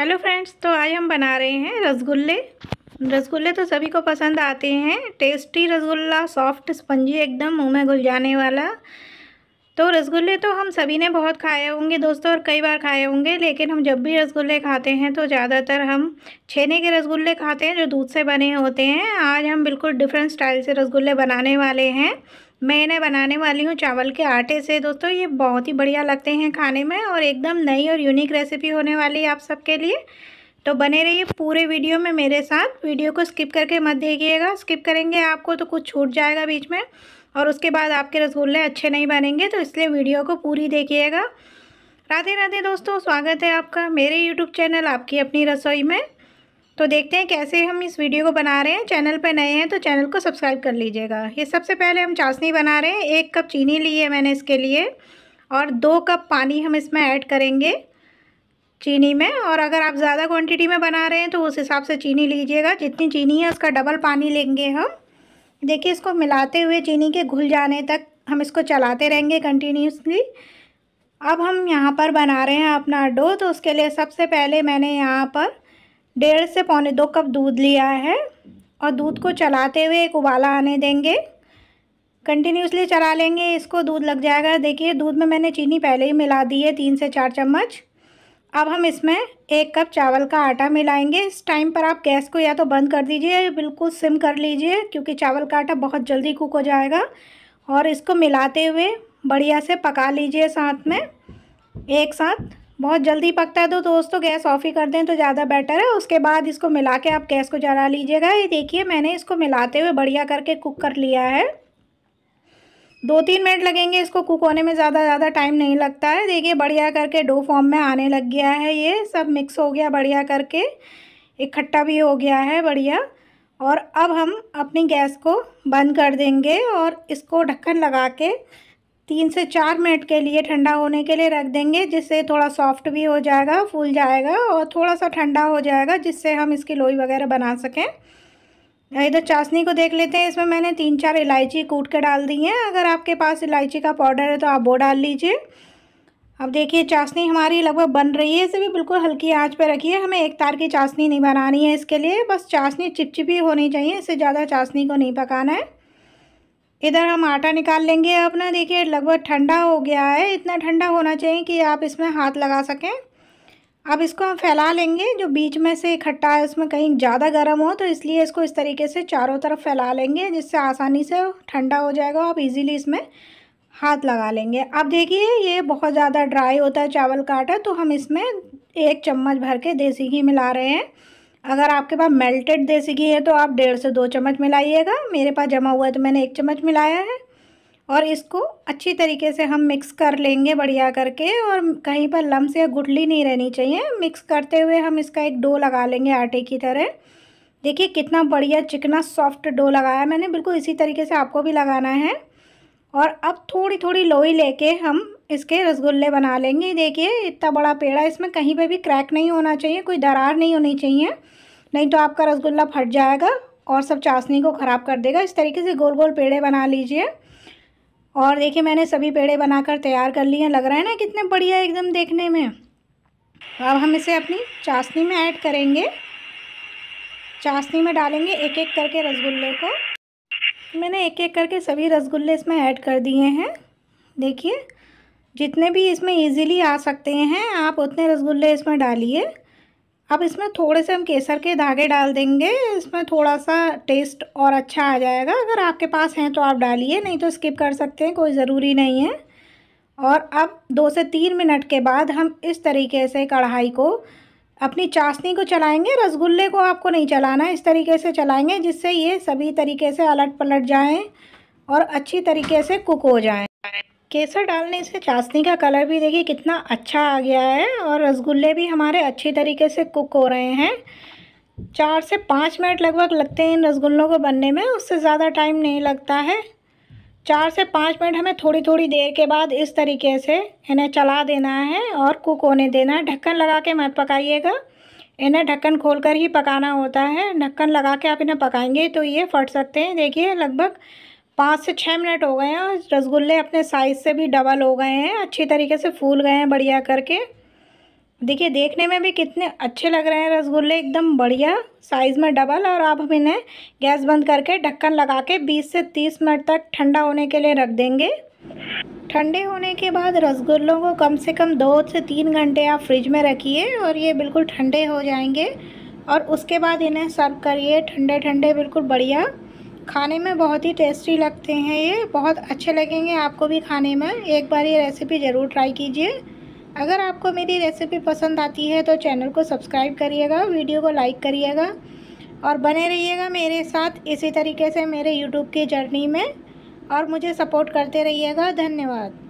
hello friends तो आज हम बना रहे हैं रसगुल्ले रसगुल्ले तो सभी को पसंद आते हैं टेस्टी रसगुल्ला सॉफ्ट स्पंजी एकदम मुंह में घुल जाने वाला तो रसगुल्ले तो हम सभी ने बहुत खाए होंगे दोस्तों और कई बार खाए होंगे लेकिन हम जब भी रसगुल्ले खाते हैं तो ज़्यादातर हम छेने के रसगुल्ले खाते हैं जो दूध से बने होते हैं आज हम बिल्कुल डिफरेंट स्टाइल से रसगुल्ले बनाने वाले हैं मैं इन्हें बनाने वाली हूँ चावल के आटे से दोस्तों ये बहुत ही बढ़िया लगते हैं खाने में और एकदम नई और यूनिक रेसिपी होने वाली है आप सबके लिए तो बने रहिए पूरे वीडियो में मेरे साथ वीडियो को स्किप करके मत देखिएगा स्किप करेंगे आपको तो कुछ छूट जाएगा बीच में और उसके बाद आपके रसगुल्ले अच्छे नहीं बनेंगे तो इसलिए वीडियो को पूरी देखिएगा राधे राधे दोस्तों स्वागत है आपका मेरे यूट्यूब चैनल आपकी अपनी रसोई में तो देखते हैं कैसे हम इस वीडियो को बना रहे हैं चैनल पर नए हैं तो चैनल को सब्सक्राइब कर लीजिएगा ये सबसे पहले हम चाशनी बना रहे हैं एक कप चीनी ली है मैंने इसके लिए और दो कप पानी हम इसमें ऐड करेंगे चीनी में और अगर आप ज़्यादा क्वांटिटी में बना रहे हैं तो उस हिसाब से चीनी लीजिएगा जितनी चीनी है उसका डबल पानी लेंगे हम देखिए इसको मिलाते हुए चीनी के घुल जाने तक हम इसको चलाते रहेंगे कंटिन्यूसली अब हम यहाँ पर बना रहे हैं अपना डो तो उसके लिए सबसे पहले मैंने यहाँ पर डेढ़ से पौने दो कप दूध लिया है और दूध को चलाते हुए एक उबाला आने देंगे कंटिन्यूसली चला लेंगे इसको दूध लग जाएगा देखिए दूध में मैंने चीनी पहले ही मिला दी है तीन से चार चम्मच अब हम इसमें एक कप चावल का आटा मिलाएंगे इस टाइम पर आप गैस को या तो बंद कर दीजिए बिल्कुल सिम कर लीजिए क्योंकि चावल का आटा बहुत जल्दी कुक हो जाएगा और इसको मिलाते हुए बढ़िया से पका लीजिए साथ में एक साथ बहुत जल्दी पकता है तो दोस्तों गैस ऑफ ही कर दें तो ज़्यादा बेटर है उसके बाद इसको मिला के आप गैस को जला लीजिएगा ये देखिए मैंने इसको मिलाते हुए बढ़िया करके कुक कर लिया है दो तीन मिनट लगेंगे इसको कुक होने में ज़्यादा ज़्यादा टाइम नहीं लगता है देखिए बढ़िया करके डो फॉर्म में आने लग गया है ये सब मिक्स हो गया बढ़िया करके इकट्ठा भी हो गया है बढ़िया और अब हम अपनी गैस को बंद कर देंगे और इसको ढक्कन लगा के तीन से चार मिनट के लिए ठंडा होने के लिए रख देंगे जिससे थोड़ा सॉफ्ट भी हो जाएगा फूल जाएगा और थोड़ा सा ठंडा हो जाएगा जिससे हम इसकी लोई वगैरह बना सकें इधर चाशनी को देख लेते हैं इसमें मैंने तीन चार इलायची कूट के डाल दी है अगर आपके पास इलायची का पाउडर है तो आप वो डाल लीजिए अब देखिए चाशनी हमारी लगभग बन रही है इसे भी बिल्कुल हल्की आंच पर रखिए हमें एक तार की चाशनी नहीं बनानी है इसके लिए बस चाशनी चिपचिपी होनी चाहिए इससे ज़्यादा चाशनी को नहीं पकाना है इधर हम आटा निकाल लेंगे अपना देखिए लगभग ठंडा हो गया है इतना ठंडा होना चाहिए कि आप इसमें हाथ लगा सकें अब इसको हम फैला लेंगे जो बीच में से इकट्ठा है उसमें कहीं ज़्यादा गर्म हो तो इसलिए इसको इस तरीके से चारों तरफ फैला लेंगे जिससे आसानी से ठंडा हो जाएगा आप इजीली इसमें हाथ लगा लेंगे अब देखिए ये बहुत ज़्यादा ड्राई होता है चावल का आटा तो हम इसमें एक चम्मच भर के देसी घी मिला रहे हैं अगर आपके पास मेल्टेड देसी घी है तो आप डेढ़ से दो चम्मच मिलाइएगा मेरे पास जमा हुआ है तो मैंने एक चम्मच मिलाया है और इसको अच्छी तरीके से हम मिक्स कर लेंगे बढ़िया करके और कहीं पर लम्स या गुठली नहीं रहनी चाहिए मिक्स करते हुए हम इसका एक डो लगा लेंगे आटे की तरह देखिए कितना बढ़िया चिकना सॉफ्ट डो लगाया मैंने बिल्कुल इसी तरीके से आपको भी लगाना है और अब थोड़ी थोड़ी लोई लेके हम इसके रसगुल्ले बना लेंगे देखिए इतना बड़ा पेड़ा इसमें कहीं पर भी क्रैक नहीं होना चाहिए कोई दरार नहीं होनी चाहिए नहीं तो आपका रसगुल्ला फट जाएगा और सब चाशनी को ख़राब कर देगा इस तरीके से गोल गोल पेड़े बना लीजिए और देखिए मैंने सभी पेड़े बनाकर तैयार कर लिए हैं लग रहा है ना कितने बढ़िया एकदम देखने में अब हम इसे अपनी चाशनी में ऐड करेंगे चाशनी में डालेंगे एक एक करके रसगुल्ले को मैंने एक एक करके सभी रसगुल्ले इसमें ऐड कर दिए हैं देखिए जितने भी इसमें इजीली आ सकते हैं आप उतने रसगुल्ले इसमें डालिए अब इसमें थोड़े से हम केसर के धागे डाल देंगे इसमें थोड़ा सा टेस्ट और अच्छा आ जाएगा अगर आपके पास हैं तो आप डालिए नहीं तो स्किप कर सकते हैं कोई ज़रूरी नहीं है और अब दो से तीन मिनट के बाद हम इस तरीके से कढ़ाई को अपनी चाशनी को चलाएंगे रसगुल्ले को आपको नहीं चलाना इस तरीके से चलाएंगे जिससे ये सभी तरीके से अलट पलट जाएं और अच्छी तरीके से कुक हो जाएं केसर डालने से चाशनी का कलर भी देखिए कितना अच्छा आ गया है और रसगुल्ले भी हमारे अच्छी तरीके से कुक हो रहे हैं चार से पाँच मिनट लगभग लगते हैं इन रसगुल्लों को बनने में उससे ज़्यादा टाइम नहीं लगता है चार से पाँच मिनट हमें थोड़ी थोड़ी देर के बाद इस तरीके से इन्हें चला देना है और कुक होने देना है ढक्कन लगा के मत पकाइएगा इन्हें ढक्कन खोलकर ही पकाना होता है ढक्कन लगा के आप इन्हें पकाएंगे तो ये फट सकते हैं देखिए लगभग पाँच से छः मिनट हो गए हैं और रसगुल्ले अपने साइज़ से भी डबल हो गए हैं अच्छी तरीके से फूल गए हैं बढ़िया करके देखिए देखने में भी कितने अच्छे लग रहे हैं रसगुल्ले एकदम बढ़िया साइज़ में डबल और आप हम इन्हें गैस बंद करके ढक्कन लगा के 20 से 30 मिनट तक ठंडा होने के लिए रख देंगे ठंडे होने के बाद रसगुल्लों को कम से कम दो से तीन घंटे आप फ्रिज में रखिए और ये बिल्कुल ठंडे हो जाएंगे और उसके बाद इन्हें सर्व करिए ठंडे ठंडे बिल्कुल बढ़िया खाने में बहुत ही टेस्टी लगते हैं ये बहुत अच्छे लगेंगे आपको भी खाने में एक बार ये रेसिपी ज़रूर ट्राई कीजिए अगर आपको मेरी रेसिपी पसंद आती है तो चैनल को सब्सक्राइब करिएगा वीडियो को लाइक करिएगा और बने रहिएगा मेरे साथ इसी तरीके से मेरे यूट्यूब की जर्नी में और मुझे सपोर्ट करते रहिएगा धन्यवाद